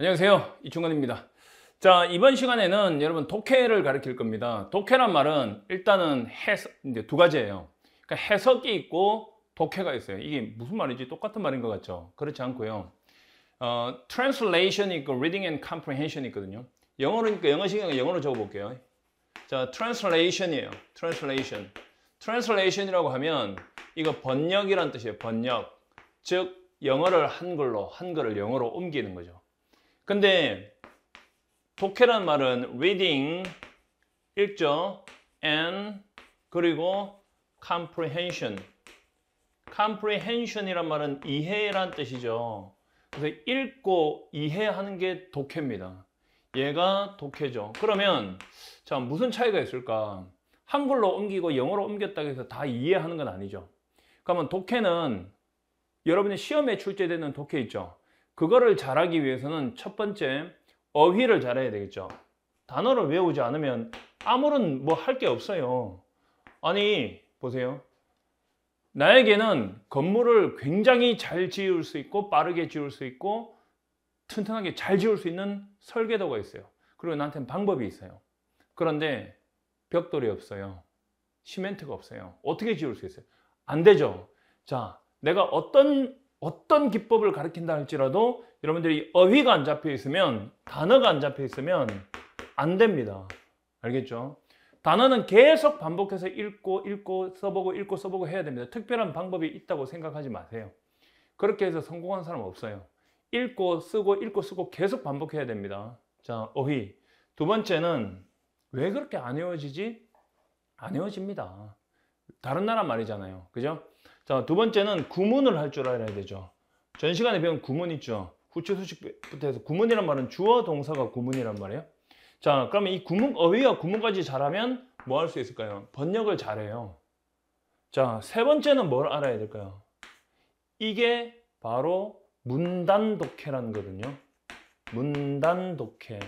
안녕하세요 이충관입니다 자 이번 시간에는 여러분 독해를 가르칠 겁니다 독해란 말은 일단은 해석 이제 두 가지예요 그러니까 해석이 있고 독해가 있어요 이게 무슨 말인지 똑같은 말인 것 같죠 그렇지 않고요 어, translation 있고 reading and comprehension 있거든요 영어로니까 그러니까 영어식이니 영어로 적어볼게요 자 translation이에요 translation translation이라고 하면 이거 번역이란 뜻이에요 번역 즉 영어를 한글로 한글을 영어로 옮기는 거죠 근데 독해라는 말은 reading, 읽죠? and 그리고 comprehension. comprehension이란 말은 이해란 뜻이죠. 그래서 읽고 이해하는 게 독해입니다. 얘가 독해죠. 그러면 자 무슨 차이가 있을까? 한글로 옮기고 영어로 옮겼다고 해서 다 이해하는 건 아니죠. 그러면 독해는 여러분이 시험에 출제되는 독해 있죠. 그거를 잘하기 위해서는 첫 번째 어휘를 잘해야 되겠죠. 단어를 외우지 않으면 아무런 뭐 할 게 없어요. 아니 보세요. 나에게는 건물을 굉장히 잘 지을 수 있고 빠르게 지을 수 있고 튼튼하게 잘 지을 수 있는 설계도가 있어요. 그리고 나한테는 방법이 있어요. 그런데 벽돌이 없어요. 시멘트가 없어요. 어떻게 지을 수 있어요? 안 되죠. 자, 내가 어떤 어떤 기법을 가르친다 할지라도 여러분들이 어휘가 안 잡혀 있으면 단어가 안 잡혀 있으면 안 됩니다. 알겠죠? 단어는 계속 반복해서 읽고 읽고 써보고 읽고 써보고 해야 됩니다. 특별한 방법이 있다고 생각하지 마세요. 그렇게 해서 성공한 사람 없어요. 읽고 쓰고 읽고 쓰고 계속 반복해야 됩니다. 자, 어휘. 두 번째는 왜 그렇게 안 외워지지? 안 외워집니다. 다른 나라 말이잖아요. 그죠? 자, 두 번째는 구문을 할 줄 알아야 되죠. 전 시간에 배운 구문 있죠. 후추 수식부터 해서 구문이란 말은 주어 동사가 구문이란 말이에요. 자, 그러면 이 구문 어휘와 구문까지 잘하면 뭐 할 수 있을까요? 번역을 잘해요. 자, 세 번째는 뭘 알아야 될까요? 이게 바로 문단 독해라는 거거든요. 문단 독해.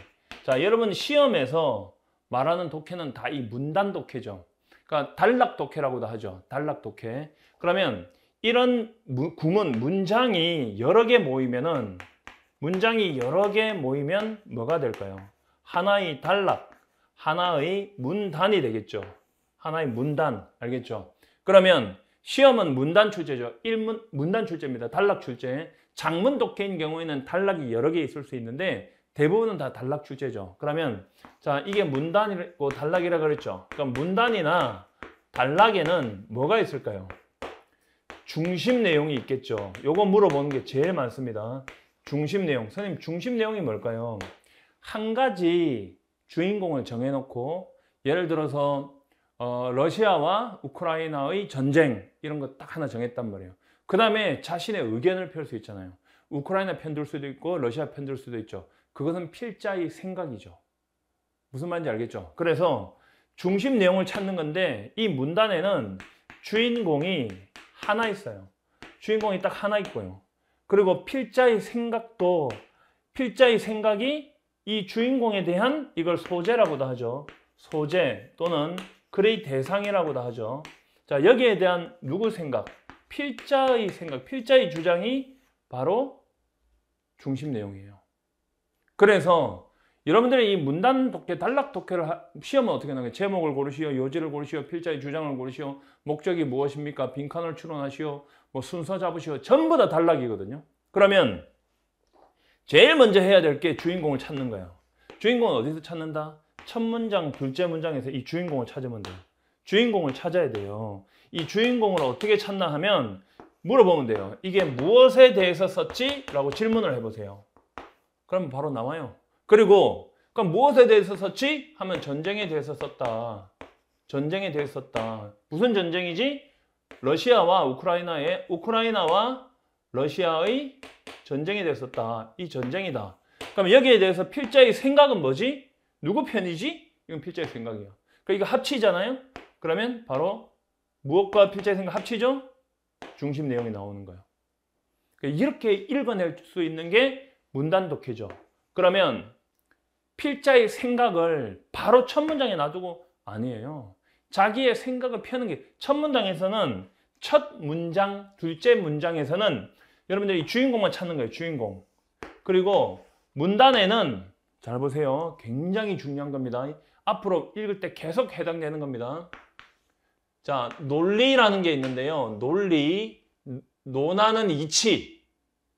자, 여러분 시험에서 말하는 독해는 다 이 문단 독해죠. 그러니까 단락 독해라고도 하죠. 단락 독해. 그러면 이런 무, 구문, 문장이 여러 개 모이면은 문장이 여러 개 모이면 뭐가 될까요? 하나의 단락, 하나의 문단이 되겠죠. 하나의 문단, 알겠죠? 그러면 시험은 문단 출제죠. 1문, 문단 출제입니다. 단락 출제. 장문 독해인 경우에는 단락이 여러 개 있을 수 있는데 대부분은 다 단락 출제죠. 그러면 자 이게 문단이고 뭐 단락이라고 그랬죠. 그럼 문단이나 단락에는 뭐가 있을까요? 중심 내용이 있겠죠. 요거 물어보는 게 제일 많습니다. 중심 내용. 선생님 중심 내용이 뭘까요? 한 가지 주인공을 정해놓고 예를 들어서 어, 러시아와 우크라이나의 전쟁 이런 거 딱 하나 정했단 말이에요. 그 다음에 자신의 의견을 펼 수 있잖아요. 우크라이나 편들 수도 있고 러시아 편들 수도 있죠. 그것은 필자의 생각이죠. 무슨 말인지 알겠죠? 그래서 중심 내용을 찾는 건데 이 문단에는 주인공이 하나 있어요. 주인공이 딱 하나 있고요. 그리고 필자의 생각도 필자의 생각이 이 주인공에 대한 이걸 소재라고도 하죠. 소재 또는 글의 대상이라고도 하죠. 자 여기에 대한 누구 생각? 필자의 생각, 필자의 주장이 바로 중심 내용이에요. 그래서 여러분들이 이 문단 독해, 단락 독해를 시험은 어떻게 나가요? 제목을 고르시오, 요지를 고르시오, 필자의 주장을 고르시오, 목적이 무엇입니까? 빈칸을 추론하시오, 뭐 순서 잡으시오. 전부 다 단락이거든요. 그러면 제일 먼저 해야 될 게 주인공을 찾는 거예요. 주인공은 어디서 찾는다? 첫 문장, 둘째 문장에서 이 주인공을 찾으면 돼요. 주인공을 찾아야 돼요. 이 주인공을 어떻게 찾나 하면 물어보면 돼요. 이게 무엇에 대해서 썼지? 라고 질문을 해보세요. 그럼 바로 나와요. 그리고 그럼 무엇에 대해서 썼지? 하면 전쟁에 대해서 썼다. 전쟁에 대해서 썼다. 무슨 전쟁이지? 러시아와 우크라이나의 우크라이나와 러시아의 전쟁에 대해서 썼다. 이 전쟁이다. 그럼 여기에 대해서 필자의 생각은 뭐지? 누구 편이지? 이건 필자의 생각이야. 그러니까 이거 합치잖아요. 그러면 바로 무엇과 필자의 생각 합치죠? 중심 내용이 나오는 거예요. 그러니까 이렇게 읽어낼 수 있는 게 문단독해죠. 그러면 필자의 생각을 바로 첫 문장에 놔두고 아니에요. 자기의 생각을 펴는 게 첫 문장에서는 첫 문장, 둘째 문장에서는 여러분들이 주인공만 찾는 거예요. 주인공. 그리고 문단에는 잘 보세요. 굉장히 중요한 겁니다. 앞으로 읽을 때 계속 해당되는 겁니다. 자, 논리라는 게 있는데요. 논리, 논하는 이치.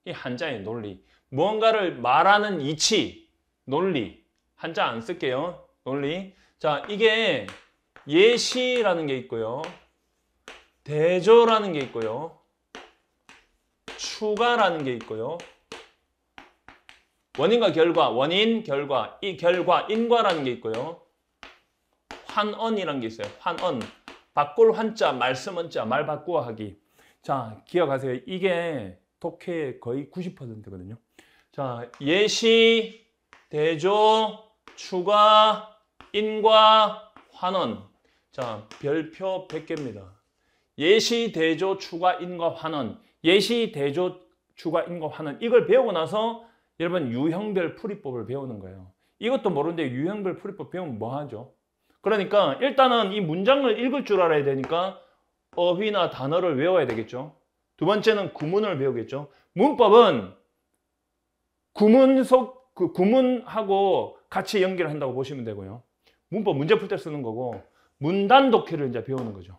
이 한자의 논리. 무언가를 말하는 이치, 논리 한자 안 쓸게요. 논리 자 이게 예시라는 게 있고요. 대조라는 게 있고요. 추가라는 게 있고요. 원인과 결과, 원인, 결과, 이 결과, 인과라는 게 있고요. 환언이라는 게 있어요. 환언. 바꿀 환자, 말씀 언자, 말 바꾸어 하기. 자, 기억하세요. 이게 독해의 거의 90%거든요. 자, 예시, 대조, 추가, 인과, 환원. 자, 별표 100개입니다. 예시, 대조, 추가, 인과, 환원. 예시, 대조, 추가, 인과, 환원. 이걸 배우고 나서 여러분 유형별 풀이법을 배우는 거예요. 이것도 모르는데 유형별 풀이법 배우면 뭐하죠? 그러니까 일단은 이 문장을 읽을 줄 알아야 되니까 어휘나 단어를 외워야 되겠죠. 두 번째는 구문을 배우겠죠. 문법은 구문속 그 구문하고 같이 연결한다고 보시면 되고요. 문법 문제 풀 때 쓰는 거고 문단 독해를 이제 배우는 거죠.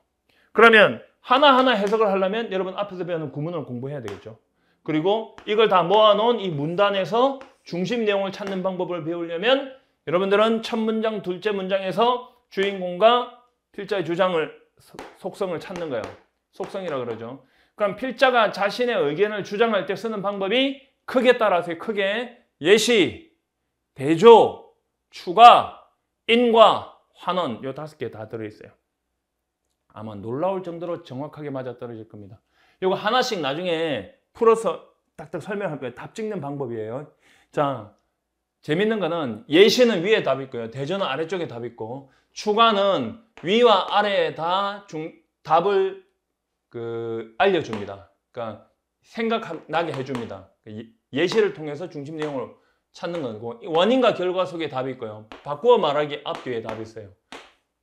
그러면 하나하나 해석을 하려면 여러분 앞에서 배우는 구문을 공부해야 되겠죠. 그리고 이걸 다 모아놓은 이 문단에서 중심 내용을 찾는 방법을 배우려면 여러분들은 첫 문장, 둘째 문장에서 주인공과 필자의 주장을, 속성을 찾는 거예요. 속성이라 그러죠. 그럼 필자가 자신의 의견을 주장할 때 쓰는 방법이 크게 따라서 크게 예시, 대조, 추가, 인과, 환원 요 다섯 개 다 들어있어요. 아마 놀라울 정도로 정확하게 맞아떨어질 겁니다. 요거 하나씩 나중에 풀어서 딱딱 설명할 거예요. 답 찍는 방법이에요. 자, 재밌는 거는 예시는 위에 답 있고요. 대전은 아래쪽에 답 있고 추가는 위와 아래에 다 중, 답을 그 알려줍니다. 그러니까 생각나게 해줍니다. 예시를 통해서 중심 내용을 찾는 거고 그 원인과 결과 속에 답이 있고요. 바꾸어 말하기 앞뒤에 답이 있어요.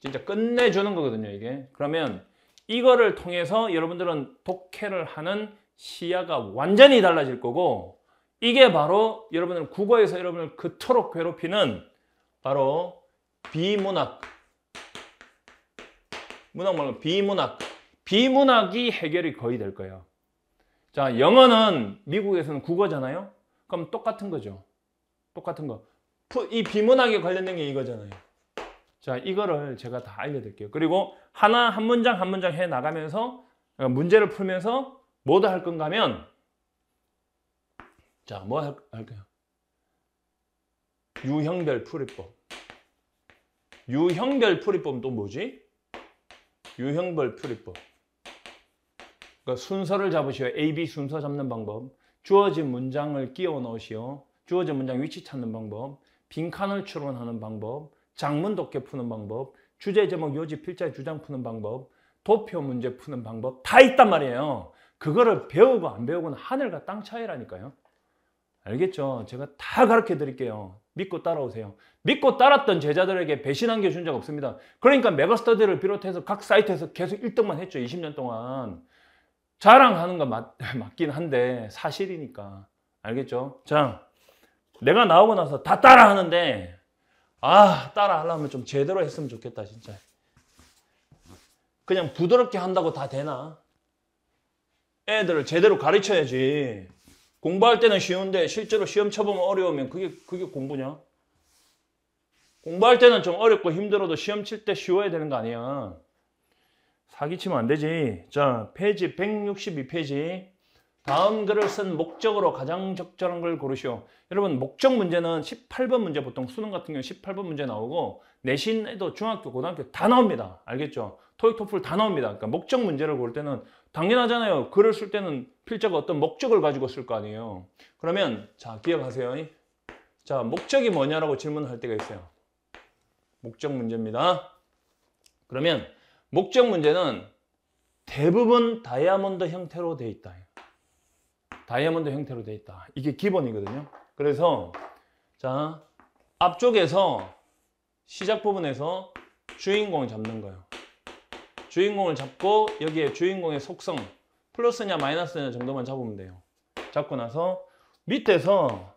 진짜 끝내주는 거거든요 이게. 그러면 이거를 통해서 여러분들은 독해를 하는 시야가 완전히 달라질 거고 이게 바로 여러분들 국어에서 여러분을 그토록 괴롭히는 바로 비문학 문학 말고 비문학 비문학이 해결이 거의 될 거예요 자, 영어는 미국에서는 국어잖아요. 그럼 똑같은 거죠. 똑같은 거. 이 비문학에 관련된 게 이거잖아요. 자, 이거를 제가 다 알려드릴게요. 그리고 하나 한 문장 한 문장 해 나가면서 어, 문제를 풀면서 뭐도 할 건가 하면 자, 뭐 할, 할까요? 유형별 풀이법. 유형별 풀이법은 또 뭐지? 유형별 풀이법. 그러니까 순서를 잡으시오. A, B 순서 잡는 방법. 주어진 문장을 끼워 넣으시오. 주어진 문장 위치 찾는 방법. 빈칸을 추론하는 방법. 장문 독해 푸는 방법. 주제 제목 요지 필자의 주장 푸는 방법. 도표 문제 푸는 방법. 다 있단 말이에요. 그거를 배우고 안 배우고는 하늘과 땅 차이라니까요. 알겠죠? 제가 다 가르쳐 드릴게요. 믿고 따라오세요. 믿고 따랐던 제자들에게 배신한 게준적 없습니다. 그러니까 메가스터디를 비롯해서 각 사이트에서 계속 1등만 했죠. 20년 동안. 자랑하는 거 맞, 맞긴 한데 사실이니까 알겠죠? 자, 내가 나오고 나서 다 따라하는데 아 따라하려면 좀 제대로 했으면 좋겠다 진짜 그냥 부드럽게 한다고 다 되나? 애들을 제대로 가르쳐야지 공부할 때는 쉬운데 실제로 시험 쳐보면 어려우면 그게 그게 공부냐? 공부할 때는 좀 어렵고 힘들어도 시험 칠 때 쉬워야 되는 거 아니야 사기치면 안 되지. 자, 페이지 162페이지. 다음 글을 쓴 목적으로 가장 적절한 걸 고르시오. 여러분, 목적 문제는 18번 문제, 보통 수능 같은 경우 18번 문제 나오고, 내신에도 중학교, 고등학교 다 나옵니다. 알겠죠? 토익, 토플 다 나옵니다. 그러니까 목적 문제를 고를 때는, 당연하잖아요. 글을 쓸 때는 필자가 어떤 목적을 가지고 쓸 거 아니에요. 그러면, 자, 기억하세요. 자, 목적이 뭐냐라고 질문할 때가 있어요. 목적 문제입니다. 그러면, 목적 문제는 대부분 다이아몬드 형태로 되어 있다. 다이아몬드 형태로 되어 있다. 이게 기본이거든요. 그래서 자 앞쪽에서 시작 부분에서 주인공을 잡는 거예요. 주인공을 잡고 여기에 주인공의 속성 플러스냐 마이너스냐 정도만 잡으면 돼요. 잡고 나서 밑에서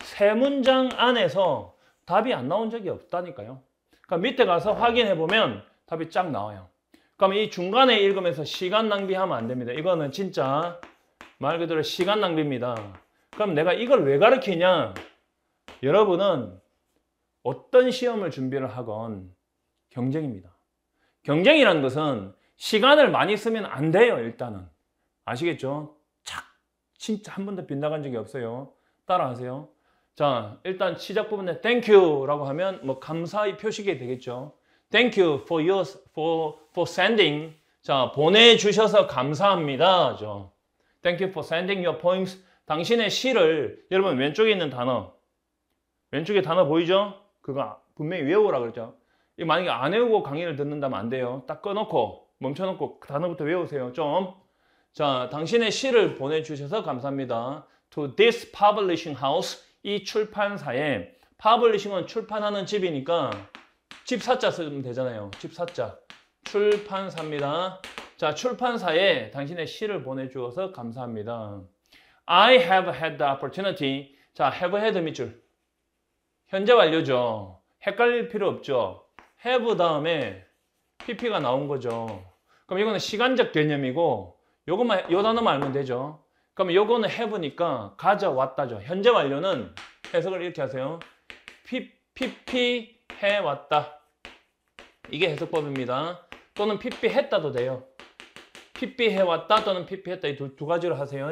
세 문장 안에서 답이 안 나온 적이 없다니까요. 그러니까 밑에 가서 확인해 보면 답이 쫙 나와요. 그럼 이 중간에 읽으면서 시간 낭비하면 안 됩니다. 이거는 진짜 말 그대로 시간 낭비입니다. 그럼 내가 이걸 왜 가르치냐? 여러분은 어떤 시험을 준비를 하건 경쟁입니다. 경쟁이란 것은 시간을 많이 쓰면 안 돼요, 일단은. 아시겠죠? 착! 진짜 한 번도 빗나간 적이 없어요. 따라하세요. 자, 일단 시작 부분에 땡큐라고 하면 뭐 감사의 표시가 되겠죠. Thank you for your for for sending. 자 보내주셔서 감사합니다. 죠. Thank you for sending your poems. 당신의 시를 여러분 왼쪽에 있는 단어 왼쪽에 단어 보이죠? 그거 분명히 외우라 그랬죠. 이 만약에 안 외우고 강의를 듣는다면 안 돼요. 딱 꺼놓고 멈춰놓고 그 단어부터 외우세요. 좀. 자, 당신의 시를 보내주셔서 감사합니다. To this publishing house, 이 출판사에 publishing은 출판하는 집이니까 집사자 쓰면 되잖아요. 집사자. 출판사입니다. 자, 출판사에 당신의 시를 보내주어서 감사합니다. I have had the opportunity. 자, have had 밑줄. 현재 완료죠. 헷갈릴 필요 없죠. have 다음에 pp가 나온 거죠. 그럼 이거는 시간적 개념이고 요것만 요 단어만 알면 되죠. 그럼 요거는 have니까 가져왔다죠. 현재 완료는 해석을 이렇게 하세요. pp 해왔다. 이게 해석법입니다. 또는 피피했다도 돼요. 피피해왔다 또는 피피했다이 두 가지로 하세요.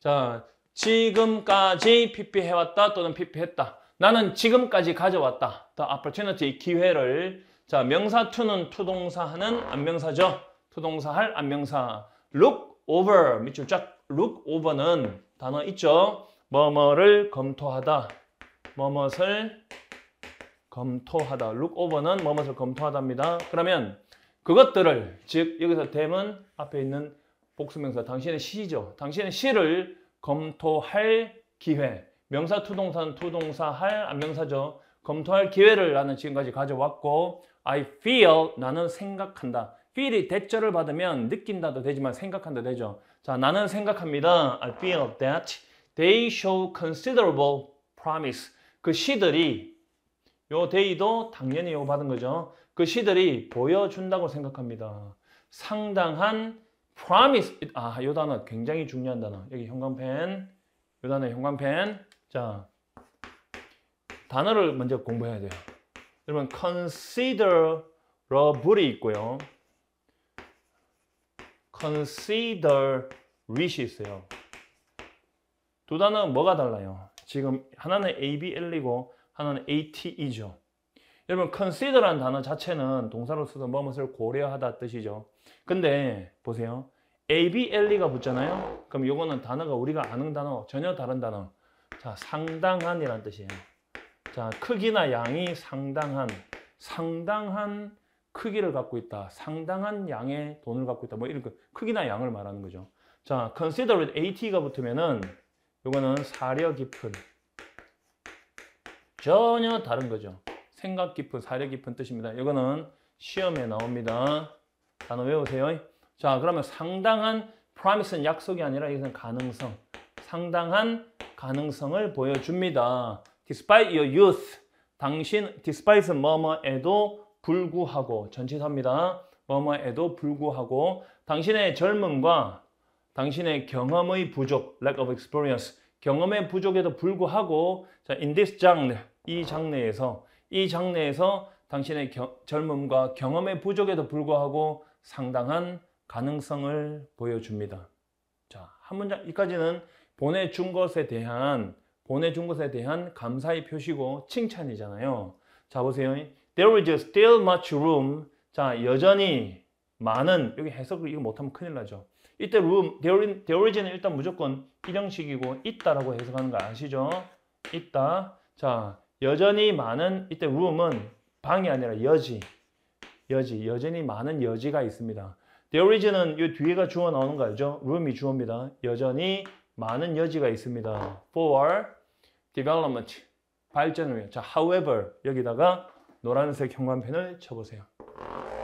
자, 지금까지 피피해왔다 또는 피피했다 나는 지금까지 가져왔다. The opportunity, 기회를. 자, 명사 to는 투동사 하는 안명사죠. 투동사 할 안명사. look over, 밑줄 쫙. look over는 단어 있죠. 뭐뭐를 검토하다. 뭐뭇을 검토하다. look over는 무엇을 검토하답니다. 그러면 그것들을 즉 여기서 댐은 앞에 있는 복수명사 당신의 시죠. 당신의 시를 검토할 기회. 명사 투동사는 투동사 할 안명사죠. 검토할 기회를 나는 지금까지 가져왔고 I feel 나는 생각한다. feel이 대절을 받으면 느낀다도 되지만 생각한다 되죠. 자, 나는 생각합니다. I feel that they show considerable promise. 그 시들이 요 데이도 당연히 요구받은 거죠. 그 시들이 보여준다고 생각합니다. 상당한 promise. 아, 요 단어 굉장히 중요한 단어. 여기 형광펜. 요 단어 형광펜. 자, 단어를 먼저 공부해야 돼요. 여러분, considerable이 있고요. consider w h i c h 있어요. 두 단어 뭐가 달라요? 지금 하나는 ABL이고 하나는 AT이죠. 여러분 consider란 단어 자체는 동사로서 도 무엇을 고려하다 뜻이죠. 근데 보세요. ABLE가 붙잖아요. 그럼 이거는 단어가 우리가 아는 단어, 전혀 다른 단어. 자, 상당한이란 뜻이에요. 자, 크기나 양이 상당한, 상당한 크기를 갖고 있다. 상당한 양의 돈을 갖고 있다. 뭐 이런 그 크기나 양을 말하는 거죠. 자, consider with at가 붙으면은 이거는 사려 깊은 전혀 다른 거죠. 생각 깊은, 사려 깊은 뜻입니다. 이거는 시험에 나옵니다. 단어 외우세요. 자, 그러면 상당한 promise는 약속이 아니라 이것은 가능성. 상당한 가능성을 보여줍니다. Despite your youth, 당신 d e s p i t e 뭐뭐에도 불구하고 전치사입니다. 뭐뭐에도 불구하고 당신의 젊음과 당신의 경험의 부족, lack of experience, 경험의 부족에도 불구하고 자, in this genre, 이 장르에서 이 장르에서 당신의 겨, 젊음과 경험의 부족에도 불구하고 상당한 가능성을 보여줍니다. 자, 한 문장 이까지는 보내준 것에 대한 보내준 것에 대한 감사의 표시고 칭찬이잖아요. 자, 보세요. There is still much room. 자, 여전히 많은 여기 해석을 이거 못하면 큰일 나죠. 이때 room, there, there is는 일단 무조건 일형식이고 있다라고 해석하는 거 아시죠? 있다. 자, 여전히 많은 이때 room은 방이 아니라 여지, 여지, 여전히 많은 여지가 있습니다. There is는 이 뒤에가 주어 나오는 거 알죠? room이 주어입니다. 여전히 많은 여지가 있습니다. For development, 발전을 위해. 자, however 여기다가 노란색 형광펜을 쳐보세요.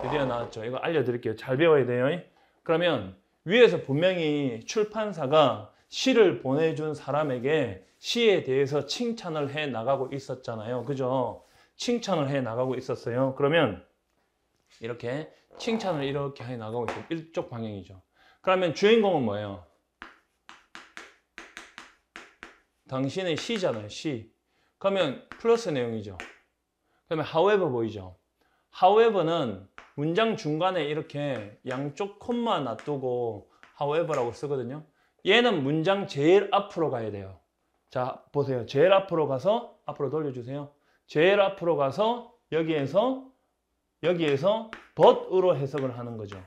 드디어 나왔죠. 이거 알려드릴게요. 잘 배워야 돼요. 그러면 위에서 분명히 출판사가 시를 보내준 사람에게 시에 대해서 칭찬을 해 나가고 있었잖아요. 그죠? 칭찬을 해 나가고 있었어요. 그러면 이렇게 칭찬을 이렇게 해 나가고 있고 일쪽 방향이죠. 그러면 주인공은 뭐예요? 당신의 시잖아요. 시. 그러면 플러스 내용이죠. 그러면 however 보이죠. however는 문장 중간에 이렇게 양쪽 콤마 놔두고 however라고 쓰거든요. 얘는 문장 제일 앞으로 가야 돼요. 자, 보세요. 제일 앞으로 가서 앞으로 돌려주세요. 제일 앞으로 가서 여기에서 여기에서 but으로 해석을 하는 거죠.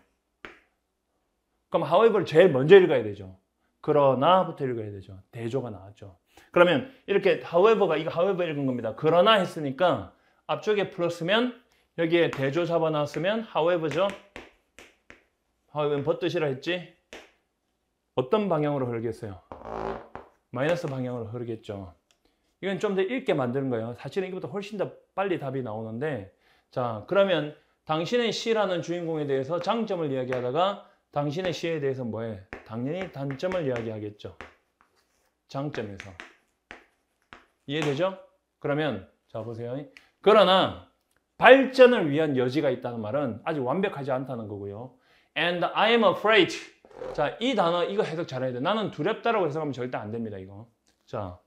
그럼 however를 제일 먼저 읽어야 되죠. 그러나부터 읽어야 되죠. 대조가 나왔죠. 그러면 이렇게 however가 이거 however 읽은 겁니다. 그러나 했으니까 앞쪽에 플러스면 여기에 대조 잡아놨으면 however죠. however는 버뜻이라 했지. 어떤 방향으로 흐르겠어요? 마이너스 방향으로 흐르겠죠. 이건 좀 더 읽게 만드는 거예요. 사실은 이것보다 훨씬 더 빨리 답이 나오는데 자 그러면 당신의 시라는 주인공에 대해서 장점을 이야기하다가 당신의 시에 대해서 뭐해? 당연히 단점을 이야기하겠죠. 장점에서. 이해되죠? 그러면 자 보세요. 그러나 발전을 위한 여지가 있다는 말은 아직 완벽하지 않다는 거고요. And I am afraid 자, 이 단어 이거 해석 잘해야 돼. 나는 두렵다라고 해석하면 절대 안 됩니다, 이거. 자.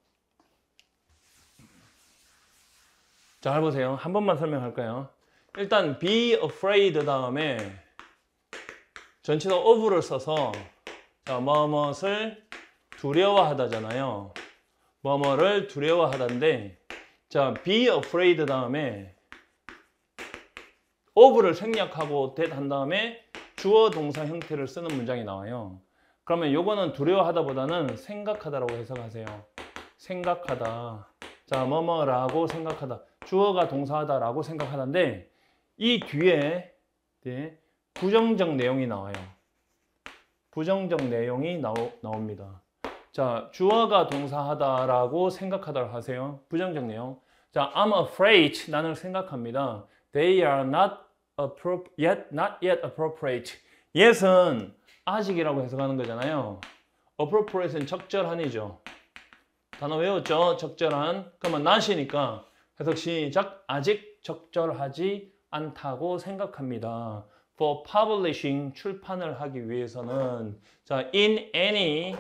잘 보세요. 한 번만 설명할까요? 일단 be afraid 다음에 전치사 of를 써서 자, 뭐뭇를 두려워하다잖아요. 뭐뭐를 두려워하다인데 자, be afraid 다음에 of를 생략하고 that 한 다음에 주어 동사 형태를 쓰는 문장이 나와요. 그러면 요거는 두려워하다 보다는 생각하다라고 해석하세요. 생각하다. 자, 뭐뭐라고 생각하다. 주어가 동사하다라고 생각하는데 이 뒤에 네, 부정적 내용이 나와요. 부정적 내용이 나오, 나옵니다. 자, 주어가 동사하다라고 생각하다를 하세요. 부정적 내용. 자, I'm afraid. 나는 생각합니다. They are not yet, not yet appropriate. yet은 아직이라고 해석하는 거잖아요. appropriate는 적절한이죠. 단어 외웠죠? 적절한. 그러면 not이니까 해석 시작. 아직 적절하지 않다고 생각합니다. for publishing 출판을 하기 위해서는 자 in any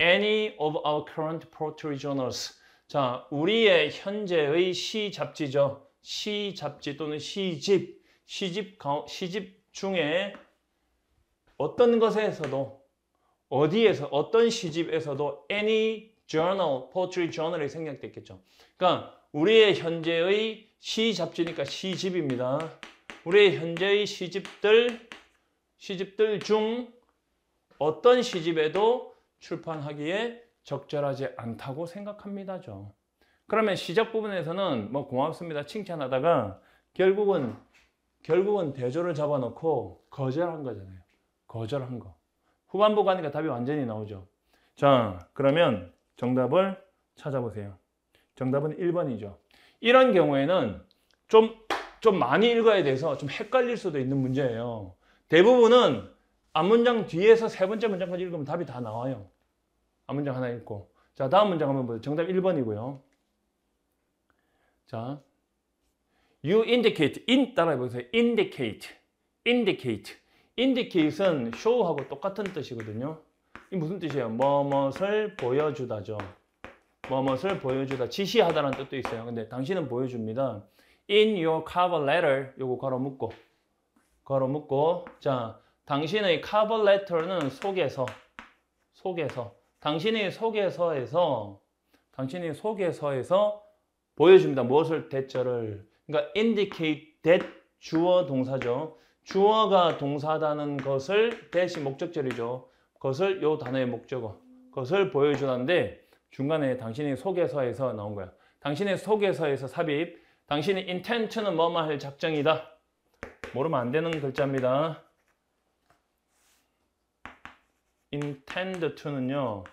any of our current poetry journals 자 우리의 현재의 시 잡지죠 시 잡지 또는 시집 시집, 시집 중에 어떤 것에서도 어디에서 어떤 시집에서도 any journal, poetry journal이 생략됐겠죠. 그러니까 우리의 현재의 시 잡지니까 시집입니다. 우리의 현재의 시집들 시집들 중 어떤 시집에도 출판하기에 적절하지 않다고 생각합니다죠. 그러면 시작 부분에서는 뭐 고맙습니다 칭찬하다가 결국은 결국은 대조를 잡아놓고 거절한 거잖아요. 거절한 거. 후반부 가니까 답이 완전히 나오죠. 자, 그러면 정답을 찾아보세요. 정답은 1번이죠. 이런 경우에는 좀, 좀 많이 읽어야 돼서 좀 헷갈릴 수도 있는 문제예요. 대부분은 앞문장 뒤에서 세 번째 문장까지 읽으면 답이 다 나와요. 앞문장 하나 읽고. 자, 다음 문장 한번 보세요. 정답 1번이고요. 자, You indicate. in 따라 해보세요. indicate. indicate. indicate은 show하고 똑같은 뜻이거든요. 이 무슨 뜻이에요? 뭐뭇을 보여주다죠. 뭐뭇을 보여주다. 지시하다라는 뜻도 있어요. 근데 당신은 보여줍니다. In your cover letter. 요거 걸어 묶고. 걸어 묶고. 자, 당신의 cover letter는 속에서. 속에서. 당신의 속에서에서. 당신의 속에서에서 보여줍니다. 무엇을 대처를 그러니까 indicate that 주어 동사죠. 주어가 동사다는 것을 대신 목적절이죠. 그것을 요 단어의 목적어, 그것을 보여주는데 중간에 당신의 소개서에서 나온 거야. 당신의 소개서에서 삽입, 당신의 intent는 뭐뭐할 작정이다. 모르면 안 되는 글자입니다. intend to는요.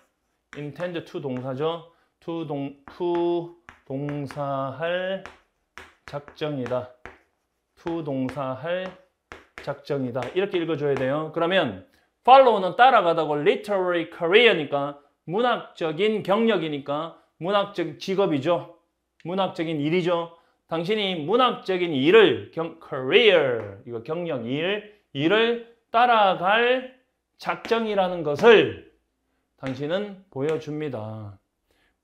intend to 동사죠. to, 동, to 동사할 작정이다. to 동사 할 작정이다. 이렇게 읽어줘야 돼요. 그러면 follow는 따라가다고 literary career니까 문학적인 경력이니까 문학적 직업이죠. 문학적인 일이죠. 당신이 문학적인 일을 경, career 이거 경력 일 일을 따라갈 작정이라는 것을 당신은 보여줍니다.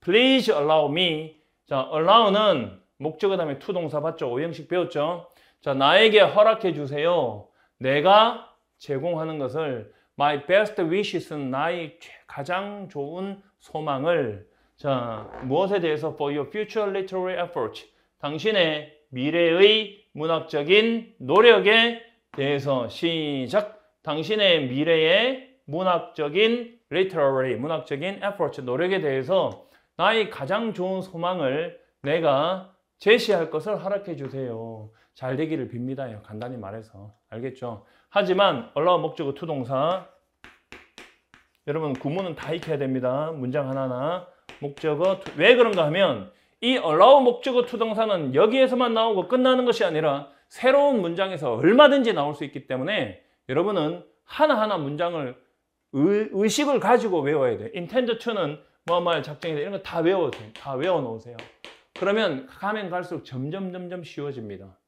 Please allow me. 자, allow는 목적어 다음에 투 동사 봤죠? 오형식 배웠죠? 자, 나에게 허락해 주세요. 내가 제공하는 것을 my best wishes는 나의 가장 좋은 소망을 자, 무엇에 대해서 for your future literary effort s 당신의 미래의 문학적인 노력에 대해서 시작 당신의 미래의 문학적인 literary 문학적인 effort s 노력에 대해서 나의 가장 좋은 소망을 내가 제시할 것을 허락해 주세요. 잘 되기를 빕니다 간단히 말해서. 알겠죠? 하지만 올라와 목적어 투동사 여러분 구문은 다 익혀야 됩니다. 문장 하나나 목적어 투, 왜 그런가 하면 이 allow 목적어 투동사는 여기에서만 나오고 끝나는 것이 아니라 새로운 문장에서 얼마든지 나올 수 있기 때문에 여러분은 하나하나 문장을 의, 식을 가지고 외워야 돼요. intend to는 뭐뭐할 작정이다 이런 거 다외워요다 외워 놓으세요. 그러면 가면 갈수록 점점 점점 쉬워집니다.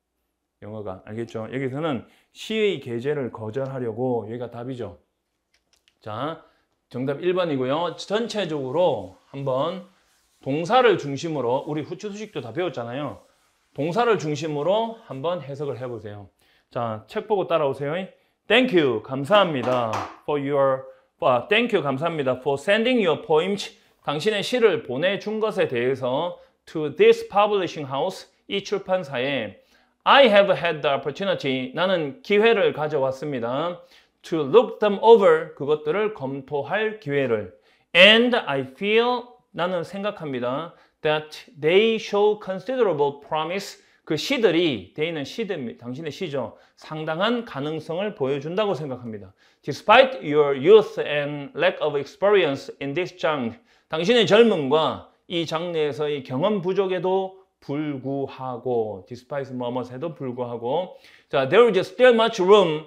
영어가 알겠죠? 여기서는 C의 계제를 거절하려고 얘가 답이죠. 자, 정답 1번이고요. 전체적으로 한번 동사를 중심으로 우리 후추 수식도 다 배웠잖아요. 동사를 중심으로 한번 해석을 해보세요. 자, 책 보고 따라오세요. Thank you. 감사합니다. For your, uh, thank you. 감사합니다. For sending your poems. 당신의 시를 보내준 것에 대해서 to this publishing house 이 출판사에 I have had the opportunity 나는 기회를 가져왔습니다. to look them over 그것들을 검토할 기회를 and I feel 나는 생각합니다. that they show considerable promise 그 시들이 t h 는 시들 당신의 시죠. 상당한 가능성을 보여준다고 생각합니다. despite your youth and lack of experience in this j e n r e 당신의 젊음과 이 장르에서의 경험 부족에도 불구하고 despite 뭐뭐에도 불구하고 자, there is still much room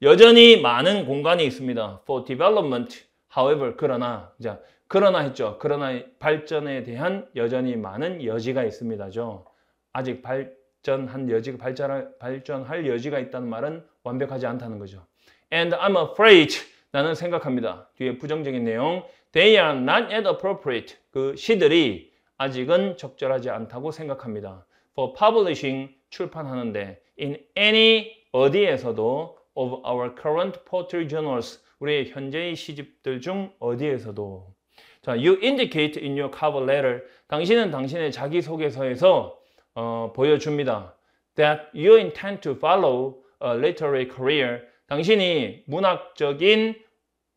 여전히 많은 공간이 있습니다. for development however 그러나 자, 그러나 했죠. 그러나 발전에 대한 여전히 많은 여지가 있습니다죠. 아직 발전한 여지가 발전할, 발전할 여지가 있다는 말은 완벽하지 않다는 거죠. And I'm afraid 나는 생각합니다. 뒤에 부정적인 내용 They are not yet appropriate. 그 시들이 아직은 적절하지 않다고 생각합니다. For publishing, 출판하는데 in any, 어디에서도 of our current poetry journals, 우리의 현재의 시집들 중 어디에서도 자, you indicate in your cover letter. 당신은 당신의 자기소개서에서 어, 보여줍니다. That you intend to follow a literary career. 당신이 문학적인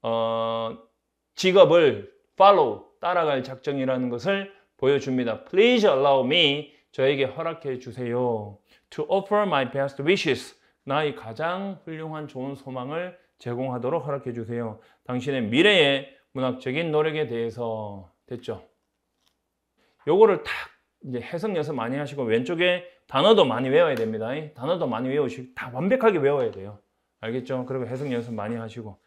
어, 직업을 follow, 따라갈 작정이라는 것을 보여줍니다. Please allow me, 저에게 허락해 주세요. To offer my best wishes, 나의 가장 훌륭한 좋은 소망을 제공하도록 허락해 주세요. 당신의 미래의 문학적인 노력에 대해서 됐죠. 요거를 탁 이제 해석 연습 많이 하시고 왼쪽에 단어도 많이 외워야 됩니다. 단어도 많이 외우시고 다 완벽하게 외워야 돼요. 알겠죠? 그리고 해석 연습 많이 하시고